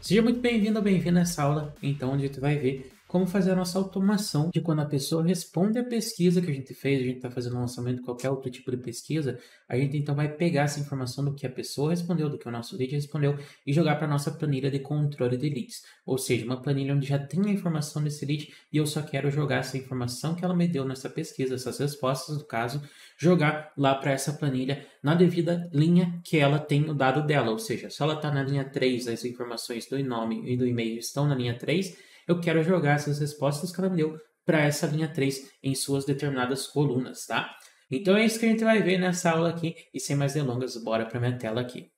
Seja muito bem-vindo ou bem-vindo a essa aula, então, onde tu vai ver como fazer a nossa automação de quando a pessoa responde a pesquisa que a gente fez, a gente está fazendo um lançamento de qualquer outro tipo de pesquisa, a gente então vai pegar essa informação do que a pessoa respondeu, do que o nosso lead respondeu e jogar para a nossa planilha de controle de leads. Ou seja, uma planilha onde já tem a informação desse lead e eu só quero jogar essa informação que ela me deu nessa pesquisa, essas respostas do caso, jogar lá para essa planilha na devida linha que ela tem o dado dela. Ou seja, se ela está na linha 3, as informações do nome e do e-mail estão na linha 3, eu quero jogar essas respostas que ela me deu para essa linha 3 em suas determinadas colunas, tá? Então é isso que a gente vai ver nessa aula aqui e sem mais delongas, bora para minha tela aqui.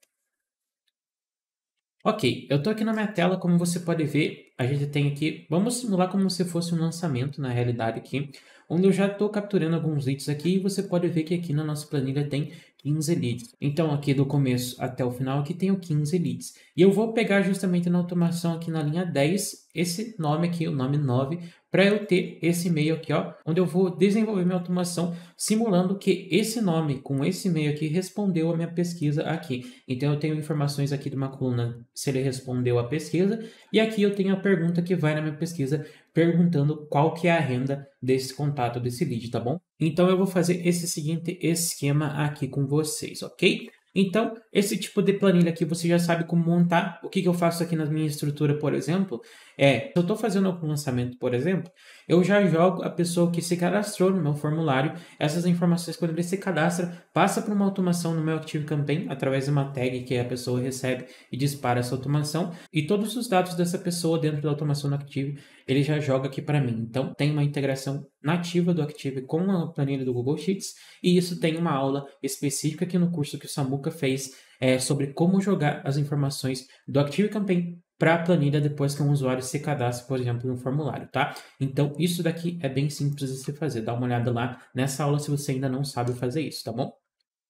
Ok, eu estou aqui na minha tela, como você pode ver, a gente tem aqui, vamos simular como se fosse um lançamento na realidade aqui, onde eu já estou capturando alguns itens aqui e você pode ver que aqui na nossa planilha tem 15 leads. Então, aqui do começo até o final, aqui tenho 15 leads. E eu vou pegar justamente na automação aqui na linha 10, esse nome aqui, o nome 9, para eu ter esse e-mail aqui, ó, onde eu vou desenvolver minha automação simulando que esse nome com esse e-mail aqui respondeu a minha pesquisa aqui. Então eu tenho informações aqui de uma coluna se ele respondeu a pesquisa e aqui eu tenho a pergunta que vai na minha pesquisa perguntando qual que é a renda desse contato desse lead, tá bom? Então eu vou fazer esse seguinte esquema aqui com vocês, ok? Então, esse tipo de planilha aqui você já sabe como montar. O que, que eu faço aqui na minha estrutura, por exemplo, é, se eu estou fazendo algum lançamento, por exemplo, eu já jogo a pessoa que se cadastrou no meu formulário, essas informações, quando ele se cadastra, passa para uma automação no meu Active Campaign, através de uma tag que a pessoa recebe e dispara essa automação, e todos os dados dessa pessoa dentro da automação no Active, ele já joga aqui para mim. Então, tem uma integração nativa do Active com a planilha do Google Sheets, e isso tem uma aula específica aqui no curso que o Samu Pernambuco fez é, sobre como jogar as informações do Active Campaign para a planilha depois que um usuário se cadastra, por exemplo, no formulário, tá? Então, isso daqui é bem simples de se fazer. Dá uma olhada lá nessa aula se você ainda não sabe fazer isso, tá bom?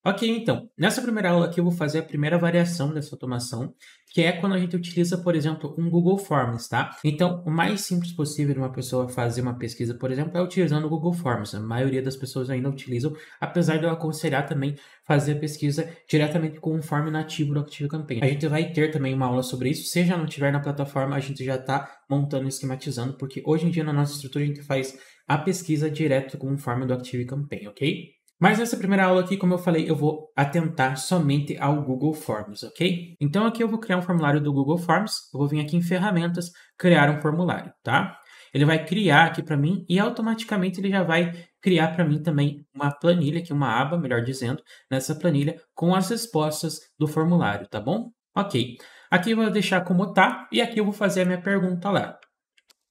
Ok, então, nessa primeira aula aqui eu vou fazer a primeira variação dessa automação, que é quando a gente utiliza, por exemplo, um Google Forms, tá? Então, o mais simples possível de uma pessoa fazer uma pesquisa, por exemplo, é utilizando o Google Forms. A maioria das pessoas ainda utilizam, apesar de eu aconselhar também fazer a pesquisa diretamente com um form nativo do ActiveCampaign. A gente vai ter também uma aula sobre isso. Se já não tiver na plataforma, a gente já está montando e esquematizando, porque hoje em dia na nossa estrutura a gente faz a pesquisa direto com um form do ActiveCampaign, ok? Mas nessa primeira aula aqui, como eu falei, eu vou atentar somente ao Google Forms, ok? Então aqui eu vou criar um formulário do Google Forms, eu vou vir aqui em ferramentas, criar um formulário, tá? Ele vai criar aqui para mim e automaticamente ele já vai criar para mim também uma planilha, aqui uma aba, melhor dizendo, nessa planilha com as respostas do formulário, tá bom? Ok. Aqui eu vou deixar como tá e aqui eu vou fazer a minha pergunta lá.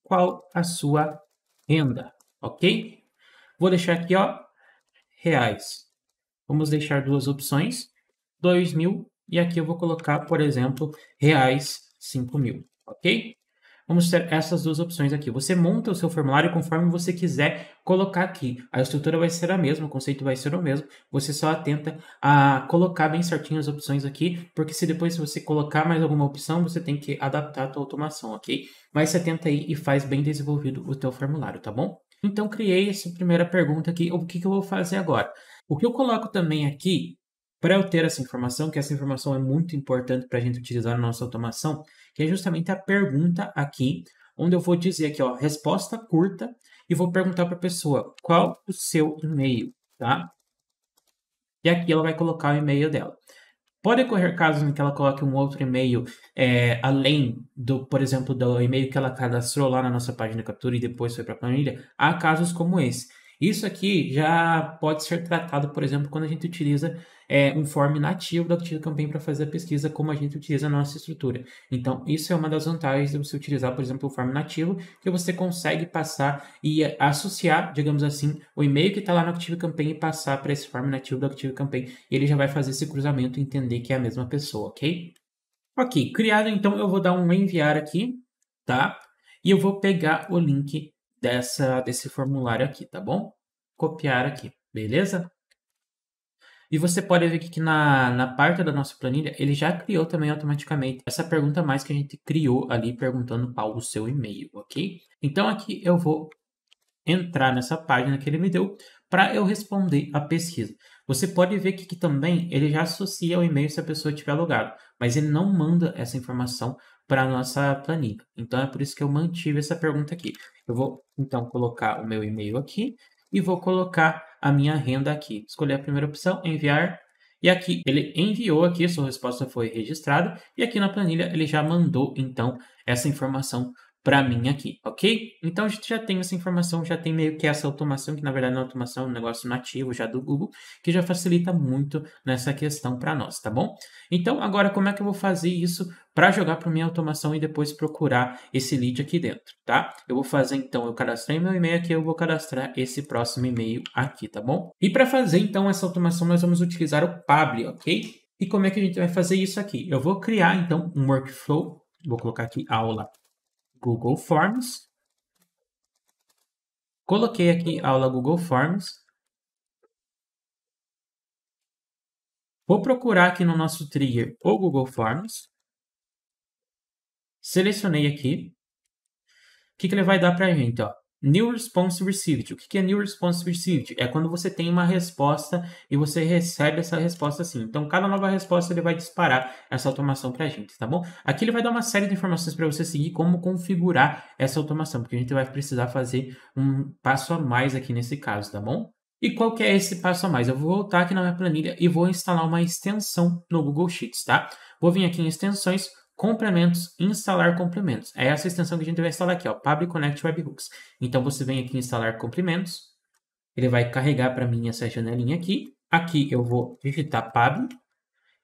Qual a sua renda? Ok? Vou deixar aqui, ó, reais. Vamos deixar duas opções, 2 mil, e aqui eu vou colocar, por exemplo, reais 5 mil, ok? Vamos ter essas duas opções aqui. Você monta o seu formulário conforme você quiser colocar aqui. A estrutura vai ser a mesma, o conceito vai ser o mesmo. Você só atenta a colocar bem certinho as opções aqui, porque se depois você colocar mais alguma opção, você tem que adaptar a sua automação, ok? Mas você atenta aí e faz bem desenvolvido o teu formulário, tá bom? Então, criei essa primeira pergunta aqui. O que, que eu vou fazer agora? O que eu coloco também aqui, para eu ter essa informação, que essa informação é muito importante para a gente utilizar na nossa automação, que é justamente a pergunta aqui, onde eu vou dizer aqui, ó, resposta curta, e vou perguntar para a pessoa qual o seu e-mail, tá? E aqui ela vai colocar o e-mail dela. Pode ocorrer casos em que ela coloque um outro e-mail é, além do, por exemplo, do e-mail que ela cadastrou lá na nossa página de captura e depois foi para a planilha. Há casos como esse. Isso aqui já pode ser tratado, por exemplo, quando a gente utiliza é, um form nativo da ActiveCampaign para fazer a pesquisa, como a gente utiliza na nossa estrutura. Então, isso é uma das vantagens de você utilizar, por exemplo, o form nativo, que você consegue passar e associar, digamos assim, o e-mail que está lá no ActiveCampaign e passar para esse form nativo da ActiveCampaign. E ele já vai fazer esse cruzamento e entender que é a mesma pessoa, ok? Ok, criado, então eu vou dar um enviar aqui, tá? E eu vou pegar o link dessa, desse formulário aqui, tá bom? Copiar aqui, beleza? E você pode ver que na, na parte da nossa planilha, ele já criou também automaticamente essa pergunta mais que a gente criou ali perguntando qual o seu e-mail, ok? Então aqui eu vou entrar nessa página que ele me deu para eu responder a pesquisa. Você pode ver que também ele já associa o e-mail se a pessoa tiver logado, mas ele não manda essa informação para nossa planilha. Então é por isso que eu mantive essa pergunta aqui. Eu vou então colocar o meu e-mail aqui e vou colocar a minha renda aqui. Escolher a primeira opção, enviar. E aqui ele enviou aqui, sua resposta foi registrada e aqui na planilha ele já mandou então essa informação para mim aqui, ok? Então a gente já tem essa informação, já tem meio que essa automação, que na verdade não é automação, é um negócio nativo já do Google, que já facilita muito nessa questão para nós, tá bom? Então agora como é que eu vou fazer isso para jogar para minha automação e depois procurar esse lead aqui dentro, tá? Eu vou fazer então, eu cadastrei meu e-mail aqui, eu vou cadastrar esse próximo e-mail aqui, tá bom? E para fazer então essa automação nós vamos utilizar o Pabli, ok? E como é que a gente vai fazer isso aqui? Eu vou criar então um workflow, vou colocar aqui aula Google Forms. Coloquei aqui aula Google Forms. Vou procurar aqui no nosso trigger o Google Forms. Selecionei aqui. O que, que ele vai dar para a gente? Ó? New Response Received. O que é New Response Received? É quando você tem uma resposta e você recebe essa resposta assim. Então, cada nova resposta ele vai disparar essa automação para a gente, tá bom? Aqui ele vai dar uma série de informações para você seguir como configurar essa automação, porque a gente vai precisar fazer um passo a mais aqui nesse caso, tá bom? E qual que é esse passo a mais? Eu vou voltar aqui na minha planilha e vou instalar uma extensão no Google Sheets, tá? Vou vir aqui em extensões, complementos, instalar complementos. É essa extensão que a gente vai instalar aqui, ó, Public Connect Webhooks. Então você vem aqui em instalar complementos, ele vai carregar para mim essa janelinha aqui. Aqui eu vou digitar public,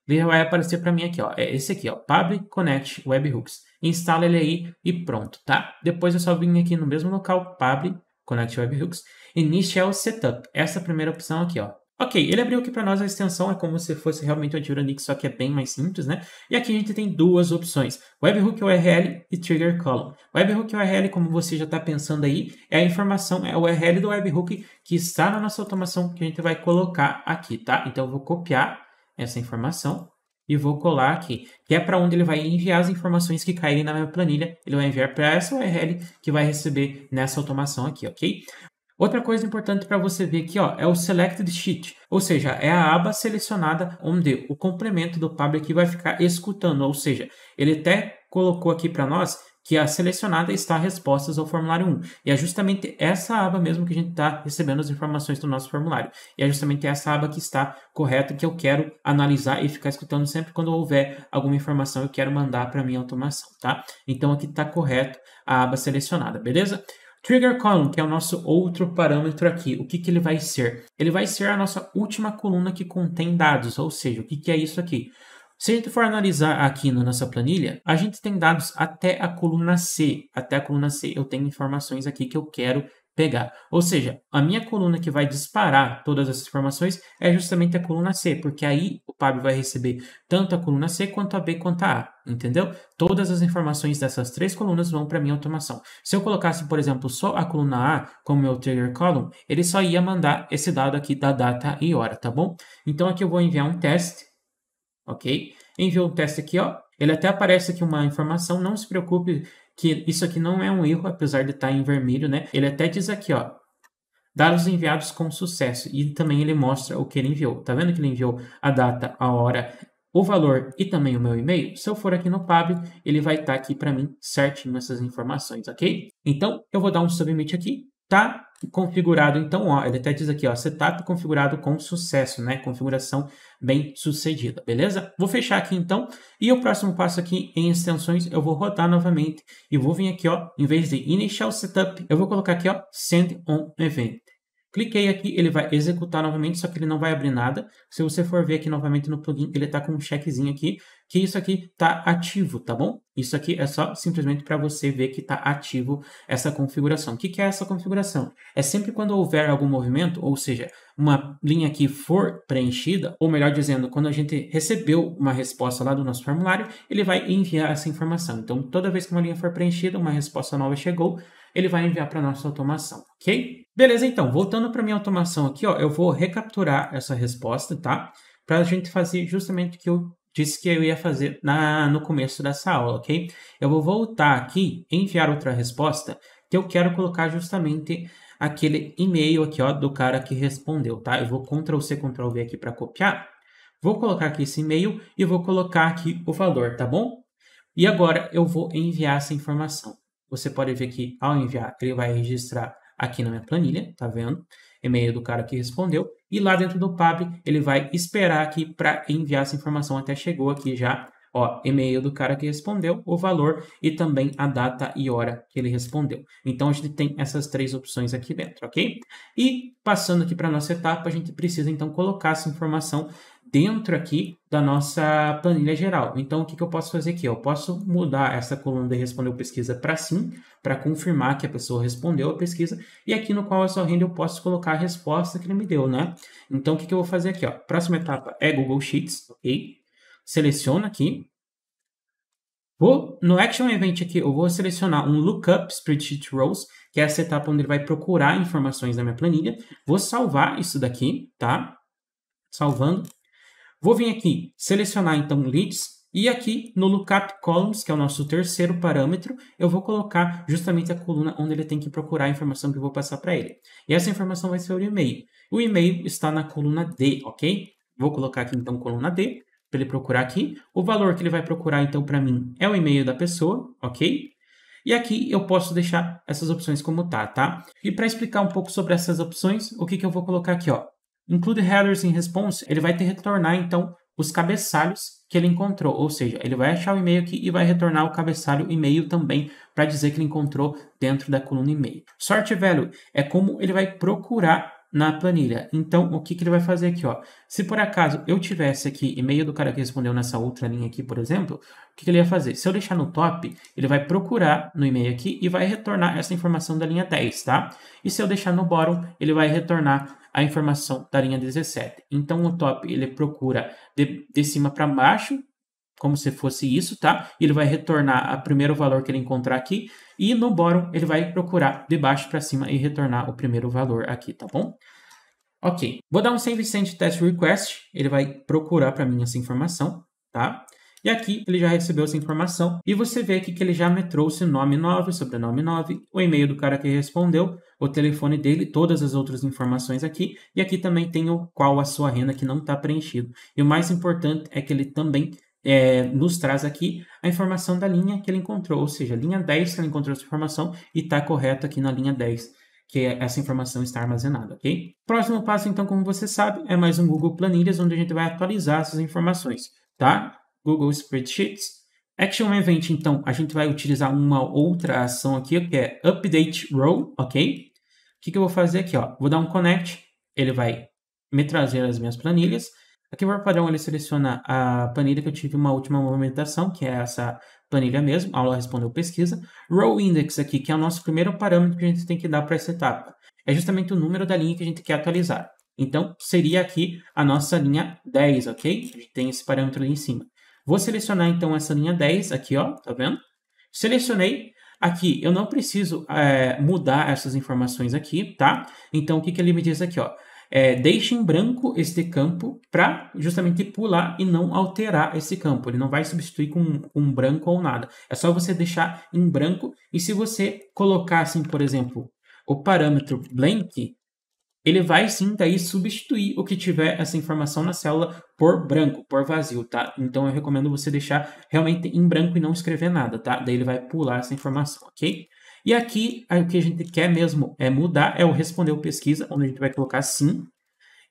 ele vai aparecer para mim aqui, ó, é esse aqui, ó, Public Connect Webhooks. Instala ele aí e pronto, tá? Depois eu só vim aqui no mesmo local, Public Connect Webhooks, é o setup. Essa é primeira opção aqui, ó, Ok, ele abriu aqui para nós a extensão, é como se fosse realmente o anti só que é bem mais simples, né? E aqui a gente tem duas opções, webhook URL e trigger column. Webhook URL, como você já está pensando aí, é a informação, é a URL do webhook que está na nossa automação que a gente vai colocar aqui, tá? Então eu vou copiar essa informação e vou colar aqui, que é para onde ele vai enviar as informações que caírem na minha planilha. Ele vai enviar para essa URL que vai receber nessa automação aqui, ok? Outra coisa importante para você ver aqui ó, é o Selected Sheet, ou seja, é a aba selecionada onde o complemento do Pablo vai ficar escutando, ou seja, ele até colocou aqui para nós que a selecionada está respostas ao formulário 1. E é justamente essa aba mesmo que a gente está recebendo as informações do nosso formulário. E é justamente essa aba que está correta que eu quero analisar e ficar escutando sempre quando houver alguma informação eu quero mandar para minha automação, tá? Então aqui está correto a aba selecionada, beleza? Trigger column, que é o nosso outro parâmetro aqui, o que, que ele vai ser? Ele vai ser a nossa última coluna que contém dados, ou seja, o que, que é isso aqui? Se a gente for analisar aqui na nossa planilha, a gente tem dados até a coluna C. Até a coluna C eu tenho informações aqui que eu quero pegar. Ou seja, a minha coluna que vai disparar todas essas informações é justamente a coluna C, porque aí o PAB vai receber tanto a coluna C quanto a B quanto a A, entendeu? Todas as informações dessas três colunas vão para minha automação. Se eu colocasse, por exemplo, só a coluna A como meu trigger column, ele só ia mandar esse dado aqui da data e hora, tá bom? Então aqui eu vou enviar um teste, ok? Enviou um teste aqui, ó, ele até aparece aqui uma informação, não se preocupe que isso aqui não é um erro, apesar de estar tá em vermelho, né? Ele até diz aqui, ó, dados enviados com sucesso e também ele mostra o que ele enviou. Tá vendo que ele enviou a data, a hora, o valor e também o meu e-mail? Se eu for aqui no Pub, ele vai estar tá aqui para mim certinho essas informações, ok? Então, eu vou dar um submit aqui Tá configurado, então, ó, ele até diz aqui, ó, setup configurado com sucesso, né? Configuração bem sucedida, beleza? Vou fechar aqui então, e o próximo passo aqui em extensões, eu vou rodar novamente e vou vir aqui, ó, em vez de o setup, eu vou colocar aqui, ó, send on event. Cliquei aqui, ele vai executar novamente, só que ele não vai abrir nada. Se você for ver aqui novamente no plugin, ele está com um checkzinho aqui, que isso aqui está ativo, tá bom? Isso aqui é só simplesmente para você ver que está ativo essa configuração. O que, que, é essa configuração? É sempre quando houver algum movimento, ou seja, uma linha que for preenchida, ou melhor dizendo, quando a gente recebeu uma resposta lá do nosso formulário, ele vai enviar essa informação. Então, toda vez que uma linha for preenchida, uma resposta nova chegou, ele vai enviar para a nossa automação, ok? Beleza, então, voltando para minha automação aqui, ó, eu vou recapturar essa resposta, tá? Para a gente fazer justamente o que eu disse que eu ia fazer na, no começo dessa aula, ok? Eu vou voltar aqui, enviar outra resposta, que eu quero colocar justamente aquele e-mail aqui, ó, do cara que respondeu, tá? Eu vou Ctrl C, Ctrl V aqui para copiar. Vou colocar aqui esse e-mail e vou colocar aqui o valor, tá bom? E agora eu vou enviar essa informação. Você pode ver que ao enviar, ele vai registrar aqui na minha planilha, tá vendo? e-mail do cara que respondeu, e lá dentro do PAB ele vai esperar aqui para enviar essa informação. Até chegou aqui já, ó, e-mail do cara que respondeu, o valor e também a data e hora que ele respondeu. Então a gente tem essas três opções aqui dentro, ok? E passando aqui para nossa etapa, a gente precisa então colocar essa informação dentro aqui da nossa planilha geral. Então, o que, que eu posso fazer aqui? Eu posso mudar essa coluna de respondeu pesquisa para sim, para confirmar que a pessoa respondeu a pesquisa, e aqui no qual eu só renda eu posso colocar a resposta que ele me deu, né? Então, o que, que eu vou fazer aqui? Ó? Próxima etapa é Google Sheets, ok? Seleciona aqui. Vou, no Action Event aqui, eu vou selecionar um Lookup Spreadsheet Rows, que é essa etapa onde ele vai procurar informações da minha planilha. Vou salvar isso daqui, tá? Salvando. Vou vir aqui, selecionar então leads e aqui no lookup columns, que é o nosso terceiro parâmetro, eu vou colocar justamente a coluna onde ele tem que procurar a informação que eu vou passar para ele. E essa informação vai ser o e-mail. O e-mail está na coluna D, ok? Vou colocar aqui então coluna D para ele procurar aqui. O valor que ele vai procurar então para mim é o e-mail da pessoa, ok? E aqui eu posso deixar essas opções como tá, tá? E para explicar um pouco sobre essas opções, o que, que eu vou colocar aqui, ó? Include headers in response, ele vai te retornar então os cabeçalhos que ele encontrou, ou seja, ele vai achar o e-mail aqui e vai retornar o cabeçalho e-mail também para dizer que ele encontrou dentro da coluna e-mail. Sort value é como ele vai procurar na planilha. Então, o que, que ele vai fazer aqui? Ó? Se por acaso eu tivesse aqui e-mail do cara que respondeu nessa outra linha aqui, por exemplo, o que, que ele ia fazer? Se eu deixar no top, ele vai procurar no e-mail aqui e vai retornar essa informação da linha 10, tá? E se eu deixar no bottom, ele vai retornar a informação da linha 17. Então o top ele procura de, de cima para baixo, como se fosse isso, tá? Ele vai retornar a primeiro valor que ele encontrar aqui e no bottom ele vai procurar de baixo para cima e retornar o primeiro valor aqui, tá bom? Ok, vou dar um save send test request, ele vai procurar para mim essa informação, tá? E aqui ele já recebeu essa informação e você vê aqui que ele já me trouxe nome 9, sobrenome 9, o e-mail do cara que respondeu, o telefone dele, todas as outras informações aqui. E aqui também tem o qual a sua renda que não está preenchido. E o mais importante é que ele também é, nos traz aqui a informação da linha que ele encontrou, ou seja, linha 10 que ele encontrou essa informação e está correto aqui na linha 10 que é essa informação está armazenada, ok? Próximo passo, então, como você sabe, é mais um Google Planilhas, onde a gente vai atualizar essas informações, tá? Google Spreadsheets. Action Event, então, a gente vai utilizar uma outra ação aqui, que é Update Row, ok? O que, que eu vou fazer aqui? Ó? Vou dar um connect, ele vai me trazer as minhas planilhas. Aqui, por padrão, ele seleciona a planilha que eu tive uma última movimentação, que é essa planilha mesmo, aula respondeu pesquisa. Row Index aqui, que é o nosso primeiro parâmetro que a gente tem que dar para essa etapa. É justamente o número da linha que a gente quer atualizar. Então, seria aqui a nossa linha 10, ok? A gente tem esse parâmetro ali em cima. Vou selecionar então essa linha 10 aqui, ó, tá vendo? Selecionei. Aqui, eu não preciso é, mudar essas informações aqui, tá? Então, o que, que ele me diz aqui, ó? É, deixe em branco este campo para justamente pular e não alterar esse campo. Ele não vai substituir com, com um branco ou nada. É só você deixar em branco. E se você colocar, assim, por exemplo, o parâmetro blank, ele vai sim daí substituir o que tiver essa informação na célula por branco, por vazio, tá? Então eu recomendo você deixar realmente em branco e não escrever nada, tá? Daí ele vai pular essa informação, ok? E aqui o que a gente quer mesmo é mudar, é o responder pesquisa, onde a gente vai colocar sim.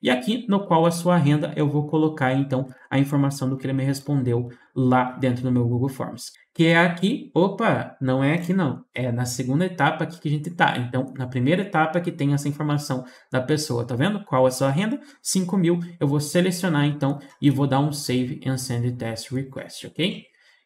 E aqui no qual a sua renda, eu vou colocar então a informação do que ele me respondeu lá dentro do meu Google Forms que é aqui, opa, não é aqui não, é na segunda etapa aqui que a gente está. Então, na primeira etapa que tem essa informação da pessoa, tá vendo? Qual é a sua renda? 5 mil. Eu vou selecionar então e vou dar um Save and Send Test Request, ok?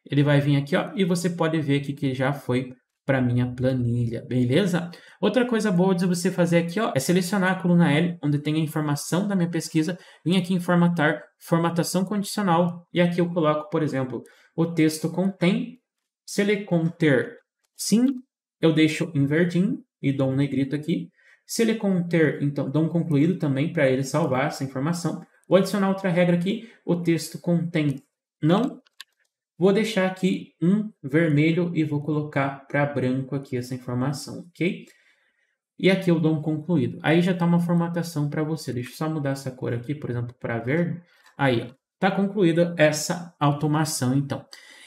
Ele vai vir aqui, ó, e você pode ver aqui que já foi para minha planilha, beleza? Outra coisa boa de você fazer aqui, ó, é selecionar a coluna L, onde tem a informação da minha pesquisa, vim aqui em formatar, formatação condicional, e aqui eu coloco, por exemplo, o texto contém. Se ele conter sim, eu deixo em verdinho e dou um negrito aqui. Se ele conter, então, dou um concluído também para ele salvar essa informação. Vou adicionar outra regra aqui. O texto contém não. Vou deixar aqui um vermelho e vou colocar para branco aqui essa informação, ok? E aqui eu dou um concluído. Aí já está uma formatação para você. Deixa eu só mudar essa cor aqui, por exemplo, para verde. Aí, ó. Está concluída essa automação, então.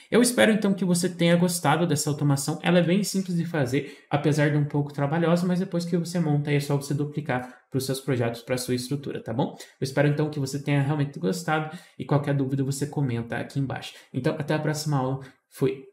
Eu espero então que você tenha gostado dessa automação. Ela é bem simples de fazer, apesar de um pouco trabalhosa, mas depois que você monta, é só você duplicar para os seus projetos, para a sua estrutura, tá bom? Eu espero então que você tenha realmente gostado e qualquer dúvida você comenta aqui embaixo. Então, até a próxima aula. Fui.